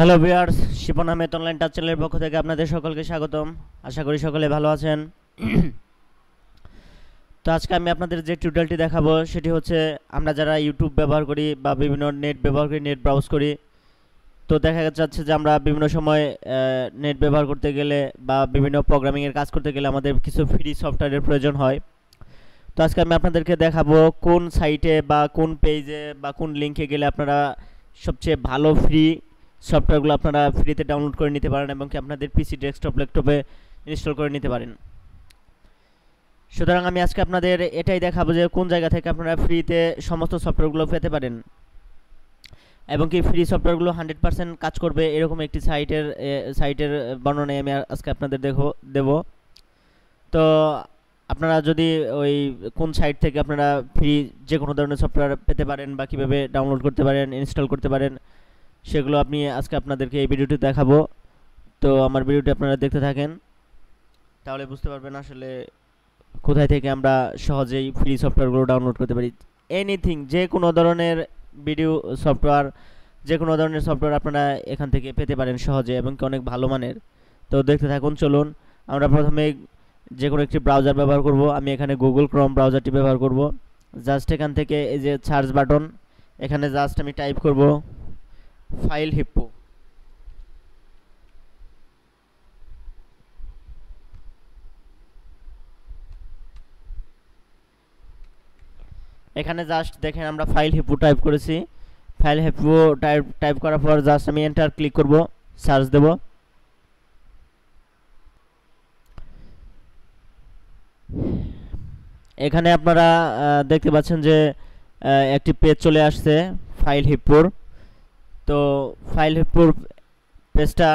hello viewers Shipon Ahmed Online Touch চ্যানেলের পক্ষ থেকে আপনাদের সকলকে স্বাগতম আশা করি সকলে ভালো আছেন তো আজকে আমি আপনাদের যে টিউটোরিয়ালটি দেখাবো সেটি হচ্ছে আমরা যারা ইউটিউব ব্যবহার করি বা বিভিন্ন নেট ব্যবহার করি নেট ব্রাউজ করি তো দেখা যাচ্ছে যে আমরা বিভিন্ন সময় নেট ব্যবহার করতে গেলে বা বিভিন্ন প্রোগ্রামিংয়ের কাজ করতে গেলে আমাদের কিছু ফ্রি সফটওয়্যারের প্রয়োজন হয় তো আজকে আমি আপনাদেরকে দেখাবো কোন সাইটে বা কোন পেজে বা কোন লিঙ্কে গেলে আপনারা সবচেয়ে ভালো ফ্রি সফটওয়্যারগুলো আপনারা ফ্রিতে ডাউনলোড করে নিতে পারেন এবং কি আপনাদের পিসি ডেস্কটপ ল্যাপটপে ইনস্টল করে নিতে পারেন সুতরাং আমি আজকে আপনাদের এটাই দেখাবো যে কোন জায়গা থেকে আপনারা ফ্রিতে সমস্ত সফটওয়্যারগুলো পেতে পারেন এবং কি ফ্রি সফটওয়্যারগুলো হান্ড্রেড পার্সেন্ট কাজ করবে এরকম একটি সাইটের সাইটের বর্ণনায় আমি আজকে আপনাদের দেখো দেব তো আপনারা যদি ওই কোন সাইট থেকে আপনারা ফ্রি যে কোনো ধরনের সফটওয়্যার পেতে পারেন বা কীভাবে ডাউনলোড করতে পারেন ইনস্টল করতে পারেন সেগুলো আপনি আজকে আপনাদেরকে এই ভিডিওটি দেখাবো তো আমার ভিডিওটি আপনারা দেখতে থাকেন তাহলে বুঝতে পারবেন আসলে কোথায় থেকে আমরা সহজেই ফ্রি সফটওয়্যারগুলো ডাউনলোড করতে পারি এনিথিং যে কোনো ধরনের ভিডিও সফটওয়্যার যে কোনো ধরনের সফটওয়্যার আপনারা এখান থেকে পেতে পারেন সহজে এবং অনেক ভালো মানের তো দেখতে থাকুন চলুন আমরা প্রথমে যে কোনো একটি ব্রাউজার ব্যবহার করব আমি এখানে গুগল ক্রোম ব্রাউজারটি ব্যবহার করব জাস্ট এখান থেকে এই যে সার্চ বাটন এখানে জাস্ট আমি টাইপ করব ফাইল হিপ্পো এখানে জাস্ট দেখেন আমরা ফাইল হিপু টাইপ করেছি ফাইল হিপু টাইপ টাইপ করার পর জাস্ট আমি এন্টার ক্লিক করব সার্চ দেব এখানে আপনারা দেখতে পাচ্ছেন যে একটি পেজ চলে আসছে ফাইল হিপ্পোর তো ফাইল পেজটা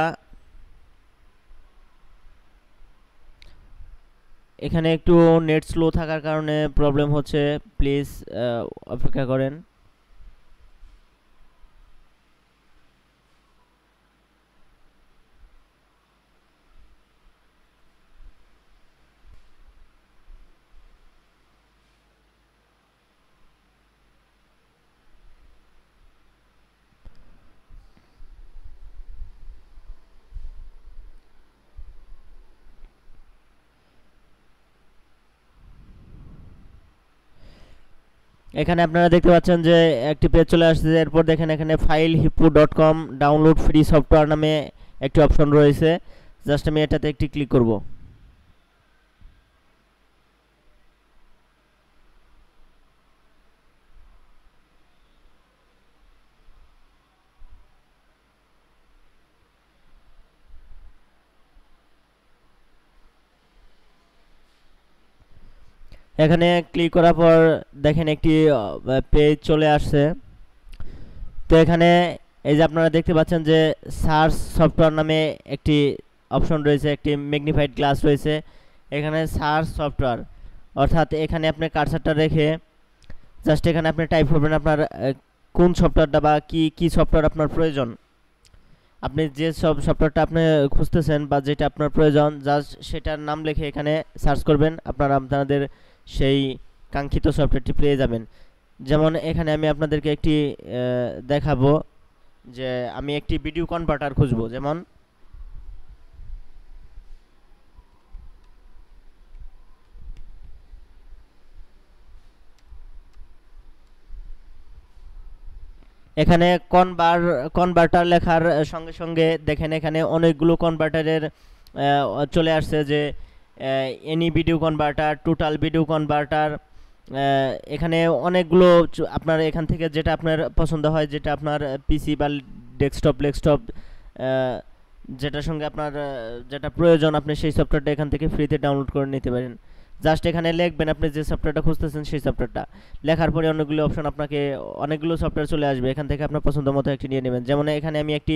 এখানে একটু নেট স্লো থাকার কারণে প্রবলেম হচ্ছে প্লিজ অপেক্ষা করেন এখানে আপনারা দেখতে পাচ্ছেন যে একটি পেজ চলে আসছে এরপর দেখেন এখানে FileHippo dot com download free software নামে একটি অপশন রয়েছে জাস্ট আমি এটাতে একটি ক্লিক করবো এখানে ক্লিক করার পর দেখেন একটি পেজ চলে আসছে তো এখানে এই যে আপনারা দেখতে পাচ্ছেন যে সার্চ সফটওয়্যার নামে একটি অপশন রয়েছে একটি ম্যাগনিফাইড গ্লাস রয়েছে এখানে সার্চ সফটওয়্যার অর্থাৎ এখানে আপনি কারসারটা রেখে জাস্ট এখানে আপনি টাইপ করবেন আপনার কোন সফটওয়্যারটা বা কি কি সফটওয়্যার আপনার প্রয়োজন আপনি যে সব সফটওয়্যারটা আপনি খুঁজতেছেন বা যেটা আপনার প্রয়োজন জাস্ট সেটার নাম লিখে এখানে সার্চ করবেন আপনারা আপনাদের সেই কাঙ্ক্ষিত সফটওয়্যারটি পেয়ে যাবেন যেমন এখানে আমি আপনাদেরকে একটি দেখাবো যে আমি একটি ভিডিও কনভার্টার খুঁজব যেমন এখানে কনভার কনভার্টার লেখার সঙ্গে সঙ্গে দেখেন এখানে অনেকগুলো কনভার্টারের চলে আসছে যে any video converter total video converter এখানে অনেকগুলো আপনার এখান থেকে যেটা আপনার পছন্দ হয় যেটা আপনার পিসি বা ডেস্কটপ লেক্সটপ যেটার সঙ্গে আপনার যেটা প্রয়োজন আপনি সেই সফটওয়্যারটা এখান থেকে ফ্রিতে ডাউনলোড করে নিতে পারেন জাস্ট এখানে লিখবেন আপনি যে সফটওয়্যারটা খুঁজতেছেন সেই সফটওয়্যারটা লেখার পরে অনেকগুলো অপশন আপনাকে অনেকগুলো সফটওয়্যার চলে আসবে এখান থেকে আপনার পছন্দ মতো একটি নিয়ে নেবেন যেমন এখানে আমি একটি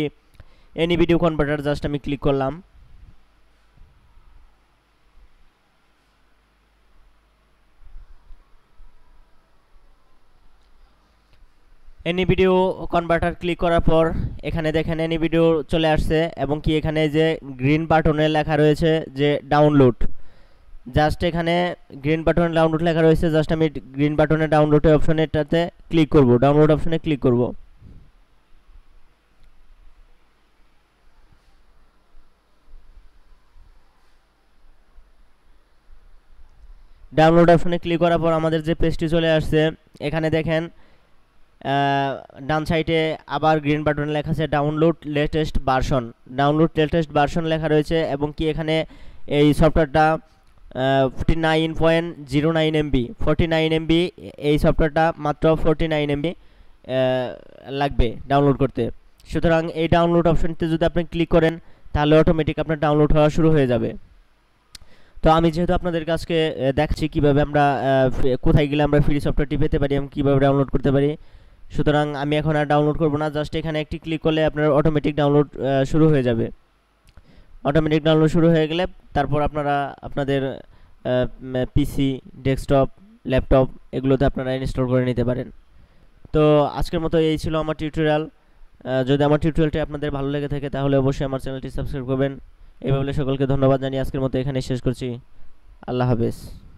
এনি ভিডিও কনভার্টার জাস্ট আমি ক্লিক করলাম এনি ভিডিও কনভার্টার ক্লিক করার পর এখানে দেখেন এনি ভিডিও চলে আসছে এবং কি এখানে যে গ্রিন বাটনে লেখা রয়েছে যে ডাউনলোড জাস্ট এখানে গ্রিন বাটনে ডাউনলোড লেখা রয়েছে জাস্ট আমি গ্রিন বাটনে ডাউনলোডের অপশনেটাতে ক্লিক করব ডাউনলোড অপশনে ক্লিক করব ডাউনলোড অপশনে ক্লিক করার পর আমাদের যে পেজটি চলে আসছে এখানে দেখেন ডান সাইডে আবার গ্রিন বাটনে লেখা আছে download latest version download latest version লেখা রয়েছে এবং কি এখানে এই সফটওয়্যারটা forty nine point zero nine MB forty nine MB এই সফটওয়্যারটা মাত্র ফোর্টি নাইন এমবি লাগবে ডাউনলোড করতে সুতরাং এই ডাউনলোড অপশনটিতে যদি আপনি ক্লিক করেন তাহলে অটোমেটিক আপনার ডাউনলোড হওয়া শুরু হয়ে যাবে তো আমি যেহেতু আপনাদের কাছকে দেখছি কিভাবে আমরা কোথায় গেলে আমরা ফ্রি সফটওয়্যারটি পেতে পারি এবং কীভাবে ডাউনলোড করতে পারি সুতরাং আমি এখন আর ডাউনলোড করব না জাস্ট এখানে একটি ক্লিক করলে আপনার অটোমেটিক ডাউনলোড শুরু হয়ে যাবে অটোমেটিক ডাউনলোড শুরু হয়ে গেলে তারপর আপনারা আপনাদের পিসি ডেস্কটপ ল্যাপটপ এগুলোতে আপনারা ইনস্টল করে নিতে পারেন তো আজকের মতো এই ছিল আমার টিউটোরিয়াল যদি আমার টিউটোরিয়ালটি আপনাদের ভালো লেগে থাকে তাহলে অবশ্যই আমার চ্যানেলটি সাবস্ক্রাইব করবেন এইভাবে সকলকে ধন্যবাদ জানিয়ে আজকের মতো এখানে শেষ করছি আল্লাহ হাফেজ